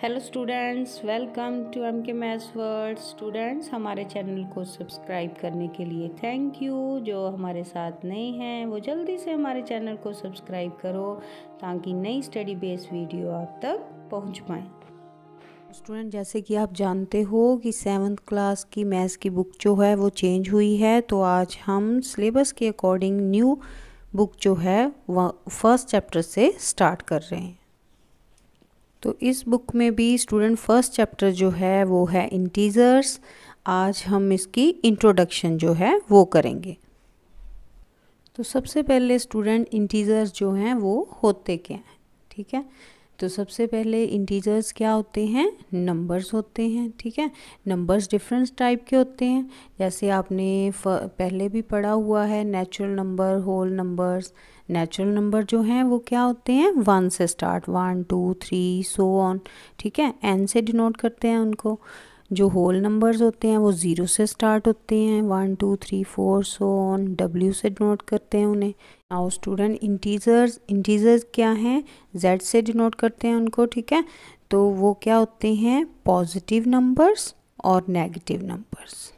hello students welcome to M K maths world students हमारे channel को subscribe करने के लिए थैंक यू जो हमारे साथ नए हैं वो जल्दी से हमारे चैनल को सब्सक्राइब करो ताकि नई स्टडी बेस्ड वीडियो आप तक पहुंच पाए स्टूडेंट जैसे कि आप जानते हो कि सेवन्थ क्लास की मैथ्स की बुक जो है वो चेंज हुई है तो आज हम सिलेबस के अकॉर्डिंग न्यू बुक जो है वह फर्स्ट चैप्टर से स्टार्ट कर रहे हैं तो इस बुक में भी स्टूडेंट फर्स्ट चैप्टर जो है वो है इंटीजर्स आज हम इसकी इंट्रोडक्शन जो है वो करेंगे तो सबसे पहले स्टूडेंट इंटीजर्स जो हैं वो होते क्या हैं ठीक है तो सबसे पहले इंटीजर्स क्या होते हैं नंबर्स होते हैं ठीक है नंबर्स डिफरेंस टाइप के होते हैं जैसे आपने पहले भी पढ़ा हुआ है natural number whole numbers natural number जो हैं वो क्या होते हैं वन से start one two three so on ठीक है एन से डिनोट करते हैं उनको जो होल नंबर्स होते हैं वो ज़ीरो से स्टार्ट होते हैं one two three four so on W से डिनोट करते हैं उन्हें नाउ स्टूडेंट इंटीजर्स इंटीजर्स क्या हैं जेड से डिनोट करते हैं उनको ठीक है तो वो क्या होते हैं पॉजिटिव नंबर्स और नेगेटिव नंबर्स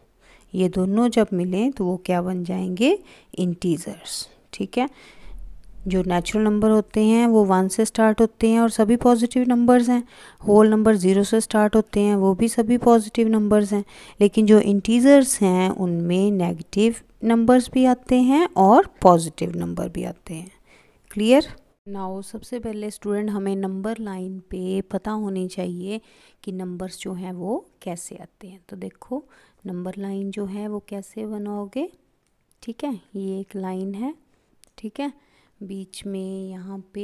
ये दोनों जब मिलें तो वो क्या बन जाएंगे इंटीजर्स ठीक है जो नेचुरल नंबर होते हैं वो वन से स्टार्ट होते हैं और सभी पॉजिटिव नंबर्स हैं होल नंबर ज़ीरो से स्टार्ट होते हैं वो भी सभी पॉजिटिव नंबर्स हैं लेकिन जो इंटीजर्स हैं उनमें नेगेटिव नंबर्स भी आते हैं और पॉजिटिव नंबर भी आते हैं क्लियर नाउ सबसे पहले स्टूडेंट हमें नंबर लाइन पे पता होनी चाहिए कि नंबर्स जो हैं वो कैसे आते हैं तो देखो नंबर लाइन जो है वो कैसे बनाओगे ठीक है ये एक लाइन है ठीक है बीच में यहाँ पे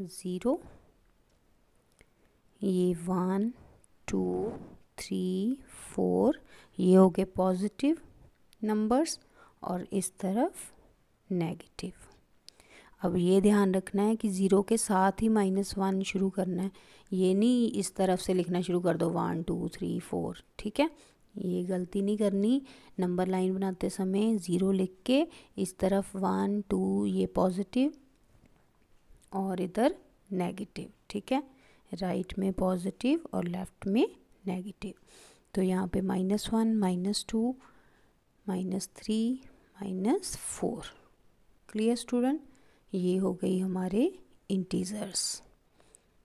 ज़ीरो ये वन टू थ्री फोर ये हो गए पॉजिटिव नंबर्स और इस तरफ नेगेटिव अब ये ध्यान रखना है कि ज़ीरो के साथ ही माइनस वन शुरू करना है ये नहीं इस तरफ से लिखना शुरू कर दो वन टू थ्री फोर ठीक है ये गलती नहीं करनी नंबर लाइन बनाते समय ज़ीरो लिख के इस तरफ वन टू ये पॉजिटिव और इधर नेगेटिव ठीक है राइट में पॉजिटिव और लेफ्ट में नेगेटिव तो यहाँ पे minus one minus two minus three minus four clear student ये हो गई हमारे इंटीजर्स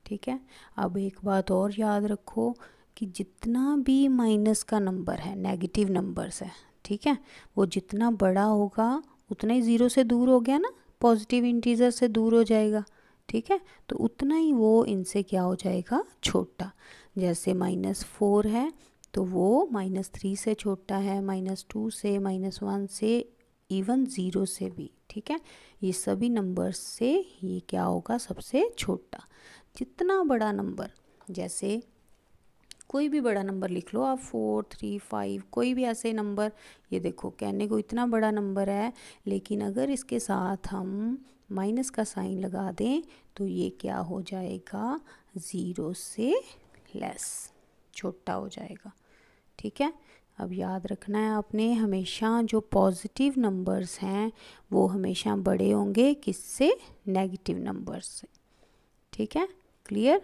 ठीक है अब एक बात और याद रखो कि जितना भी माइनस का नंबर है नेगेटिव नंबर्स है ठीक है वो जितना बड़ा होगा उतना ही ज़ीरो से दूर हो गया ना पॉजिटिव इंटीजर से दूर हो जाएगा ठीक है तो उतना ही वो इनसे क्या हो जाएगा छोटा जैसे माइनस फोर है तो वो माइनस थ्री से छोटा है माइनस टू से माइनस वन से इवन ज़ीरो से भी ठीक है ये सभी नंबर्स से ये क्या होगा सबसे छोटा जितना बड़ा नंबर जैसे कोई भी बड़ा नंबर लिख लो आप फोर थ्री फाइव कोई भी ऐसे नंबर ये देखो कहने को इतना बड़ा नंबर है लेकिन अगर इसके साथ हम माइनस का साइन लगा दें तो ये क्या हो जाएगा ज़ीरो से लेस छोटा हो जाएगा ठीक है अब याद रखना है आपने हमेशा जो पॉजिटिव नंबर्स हैं वो हमेशा बड़े होंगे किससे नेगेटिव नंबर से ठीक है क्लियर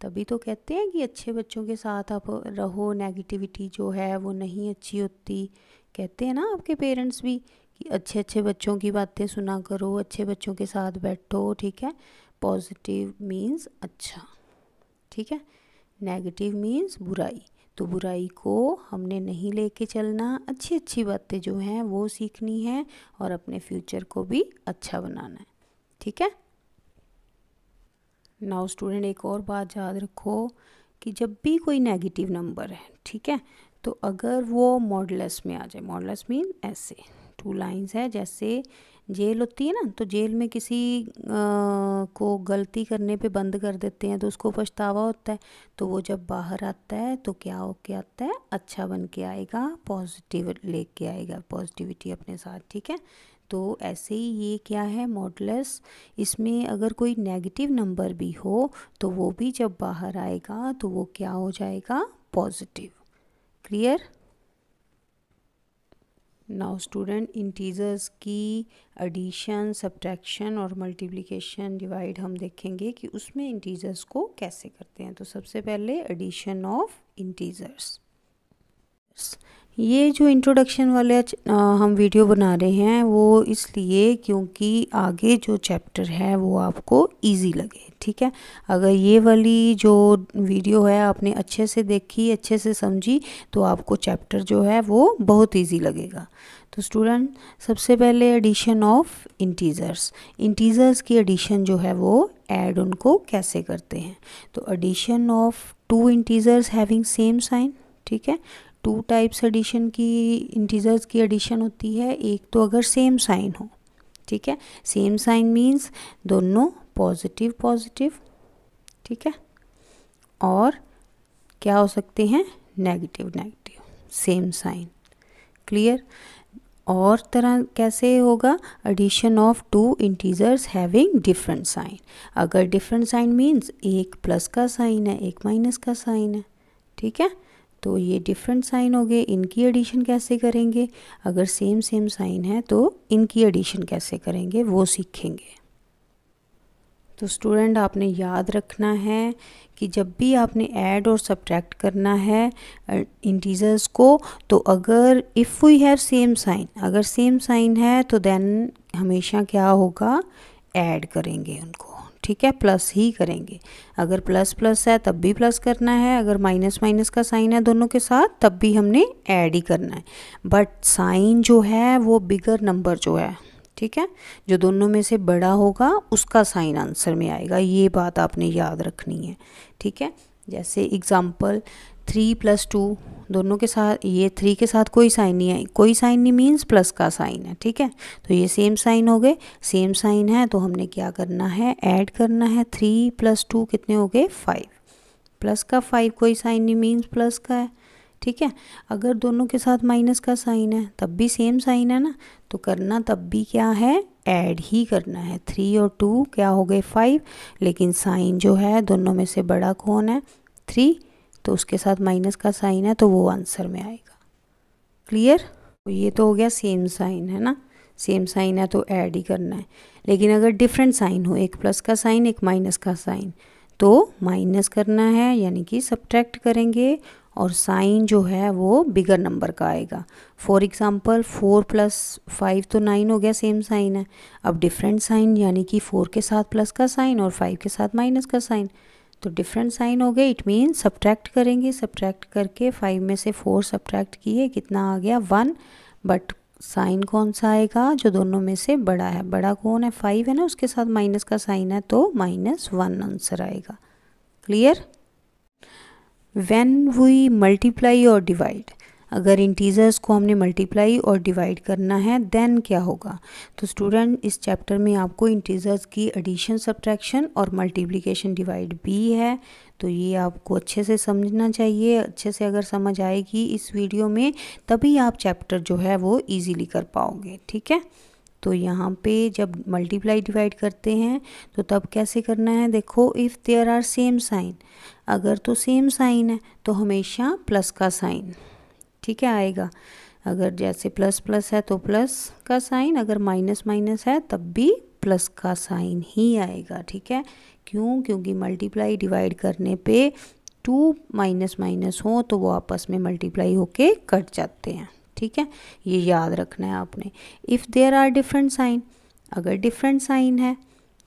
तभी तो कहते हैं कि अच्छे बच्चों के साथ आप रहो नेगेटिविटी जो है वो नहीं अच्छी होती कहते हैं ना आपके पेरेंट्स भी कि अच्छे अच्छे बच्चों की बातें सुना करो अच्छे बच्चों के साथ बैठो ठीक है पॉजिटिव मीन्स अच्छा ठीक है नेगेटिव मीन्स बुराई तो बुराई को हमने नहीं लेके चलना अच्छी अच्छी बातें जो हैं वो सीखनी है और अपने फ्यूचर को भी अच्छा बनाना है ठीक है नाउ स्टूडेंट एक और बात याद रखो कि जब भी कोई नेगेटिव नंबर है ठीक है तो अगर वो मॉडलस में आ जाए मॉडलस मीन ऐसे टू लाइंस है जैसे जेल होती है ना तो जेल में किसी आ, को गलती करने पे बंद कर देते हैं तो उसको पछतावा होता है तो वो जब बाहर आता है तो क्या होके आता है अच्छा बन के आएगा पॉजिटिव लेके आएगा पॉजिटिविटी अपने साथ ठीक है तो ऐसे ही ये क्या है मॉडलस इसमें अगर कोई नेगेटिव नंबर भी हो तो वो भी जब बाहर आएगा तो वो क्या हो जाएगा positive clear now student integers की एडिशन सब्ट्रैक्शन और मल्टीप्लिकेशन डिवाइड हम देखेंगे कि उसमें इंटीजर्स को कैसे करते हैं तो सबसे पहले एडिशन ऑफ इंटीजर्स ये जो इंट्रोडक्शन वाले हम वीडियो बना रहे हैं वो इसलिए क्योंकि आगे जो चैप्टर है वो आपको इजी लगे ठीक है अगर ये वाली जो वीडियो है आपने अच्छे से देखी अच्छे से समझी तो आपको चैप्टर जो है वो बहुत इजी लगेगा तो स्टूडेंट सबसे पहले एडिशन ऑफ इंटीज़र्स इंटीज़र्स की एडिशन जो है वो ऐड उनको कैसे करते हैं तो addition of two integers having same sign ठीक है टू टाइप्स एडिशन की इंटीजर्स की एडिशन होती है एक तो अगर सेम साइन हो ठीक है सेम साइन मीन्स दोनों पॉजिटिव पॉजिटिव ठीक है और क्या हो सकते हैं negative negative same sign clear और तरह कैसे होगा addition of two integers having different sign अगर डिफरेंट साइन मीन्स एक प्लस का साइन है एक माइनस का साइन है ठीक है तो ये डिफरेंट साइन हो गए इनकी एडिशन कैसे करेंगे अगर सेम सेम साइन है तो इनकी एडिशन कैसे करेंगे वो सीखेंगे तो स्टूडेंट आपने याद रखना है कि जब भी आपने ऐड और सब्ट्रैक्ट करना है इंटीजर्स को तो अगर if we have same sign अगर सेम साइन है तो देन हमेशा क्या होगा ऐड करेंगे उनको ठीक है प्लस ही करेंगे अगर प्लस प्लस है तब भी प्लस करना है अगर माइनस माइनस का साइन है दोनों के साथ तब भी हमने ऐड ही करना है बट साइन जो है वो बिगर नंबर जो है ठीक है जो दोनों में से बड़ा होगा उसका साइन आंसर में आएगा ये बात आपने याद रखनी है ठीक है जैसे एग्ज़ाम्पल थ्री प्लस टू दोनों के साथ ये थ्री के साथ कोई साइन नहीं है कोई साइन नहीं मीन्स प्लस का साइन है ठीक है तो ये सेम साइन हो गए सेम साइन है तो हमने क्या करना है ऐड करना है थ्री प्लस टू कितने हो गए फाइव प्लस का फाइव कोई साइन नहीं मीन्स प्लस का है ठीक है अगर दोनों के साथ माइनस का साइन है तब भी सेम साइन है ना तो करना तब भी क्या है ऐड ही करना है थ्री और टू क्या हो गए फाइव लेकिन साइन जो है दोनों में से बड़ा कौन है थ्री तो उसके साथ माइनस का साइन है तो वो आंसर में आएगा क्लियर तो ये तो हो गया सेम साइन है ना सेम साइन है तो ऐड ही करना है लेकिन अगर डिफरेंट साइन हो एक प्लस का साइन एक माइनस का साइन तो माइनस करना है यानी कि सब्ट्रैक्ट करेंगे और साइन जो है वो बिगर नंबर का आएगा for example four plus five तो नाइन हो गया सेम साइन है अब डिफरेंट साइन यानी कि फोर के साथ प्लस का साइन और फाइव के साथ माइनस का साइन तो डिफरेंट साइन हो गए इट मीन सब्ट्रैक्ट करेंगे सब्ट्रैक्ट करके फाइव में से फोर सब्ट्रैक्ट किए कितना आ गया वन बट साइन कौन सा आएगा जो दोनों में से बड़ा है बड़ा कौन है फाइव है ना उसके साथ माइनस का साइन है तो माइनस वन आंसर आएगा क्लियर वेन वी मल्टीप्लाई और डिवाइड अगर इंटीजर्स को हमने मल्टीप्लाई और डिवाइड करना है देन क्या होगा तो स्टूडेंट इस चैप्टर में आपको इंटीजर्स की एडिशन सब्ट्रैक्शन और मल्टीप्लिकेशन डिवाइड भी है तो ये आपको अच्छे से समझना चाहिए अच्छे से अगर समझ आएगी इस वीडियो में तभी आप चैप्टर जो है वो ईजीली कर पाओगे ठीक है तो यहाँ पे जब मल्टीप्लाई डिवाइड करते हैं तो तब कैसे करना है देखो if there are same sign अगर तो सेम साइन है तो हमेशा प्लस का साइन ठीक है आएगा अगर जैसे प्लस प्लस है तो प्लस का साइन अगर माइनस माइनस है तब भी प्लस का साइन ही आएगा ठीक है क्यों क्योंकि मल्टीप्लाई डिवाइड करने पे टू माइनस माइनस हो तो वो आपस में मल्टीप्लाई होके कट जाते हैं ठीक है ये याद रखना है आपने if there are different sign अगर डिफरेंट साइन है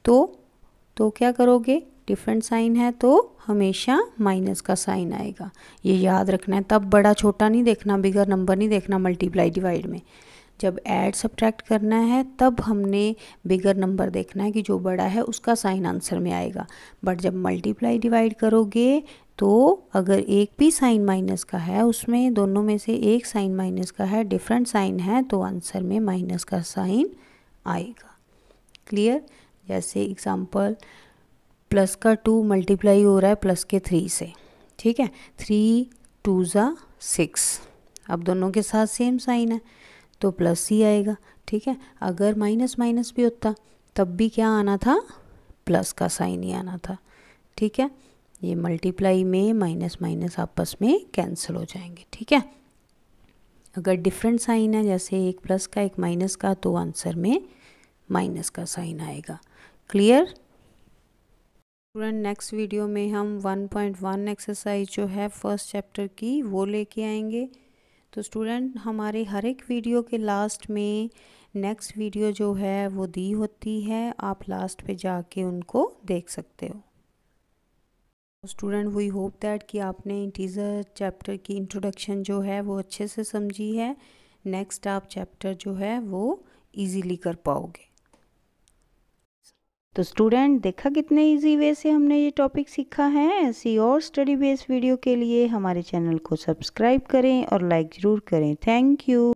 तो तो क्या करोगे डिफरेंट साइन है तो हमेशा माइनस का साइन आएगा ये याद रखना है तब बड़ा छोटा नहीं देखना बिगर नंबर नहीं देखना मल्टीप्लाई डिवाइड में जब ऐड सब्ट्रैक्ट करना है तब हमने बिगर नंबर देखना है कि जो बड़ा है उसका साइन आंसर में आएगा बट जब मल्टीप्लाई डिवाइड करोगे तो अगर एक भी साइन माइनस का है उसमें दोनों में से एक साइन माइनस का है डिफरेंट साइन है तो आंसर में माइनस का साइन आएगा क्लियर जैसे एग्ज़ाम्पल प्लस का टू मल्टीप्लाई हो रहा है प्लस के थ्री से ठीक है थ्री टू ज़ा सिक्स अब दोनों के साथ सेम साइन है तो प्लस ही आएगा ठीक है अगर माइनस माइनस भी होता तब भी क्या आना था प्लस का साइन ही आना था ठीक है ये मल्टीप्लाई में माइनस माइनस आपस में कैंसिल हो जाएंगे ठीक है अगर डिफरेंट साइन है जैसे एक प्लस का एक माइनस का तो आंसर में माइनस का साइन आएगा क्लियर स्टूडेंट नेक्स्ट वीडियो में हम 1.1 एक्सरसाइज जो है फर्स्ट चैप्टर की वो लेके आएंगे तो स्टूडेंट हमारे हर एक वीडियो के लास्ट में नेक्स्ट वीडियो जो है वो दी होती है आप लास्ट पे जाके उनको देख सकते हो स्टूडेंट वी होप दैट कि आपने टीज़र चैप्टर की इंट्रोडक्शन जो है वो अच्छे से समझी है नेक्स्ट आप चैप्टर जो है वो ईजीली कर पाओगे तो स्टूडेंट देखा कितने इजी वे से हमने ये टॉपिक सीखा है ऐसी और स्टडी बेस्ड वीडियो के लिए हमारे चैनल को सब्सक्राइब करें और लाइक ज़रूर करें थैंक यू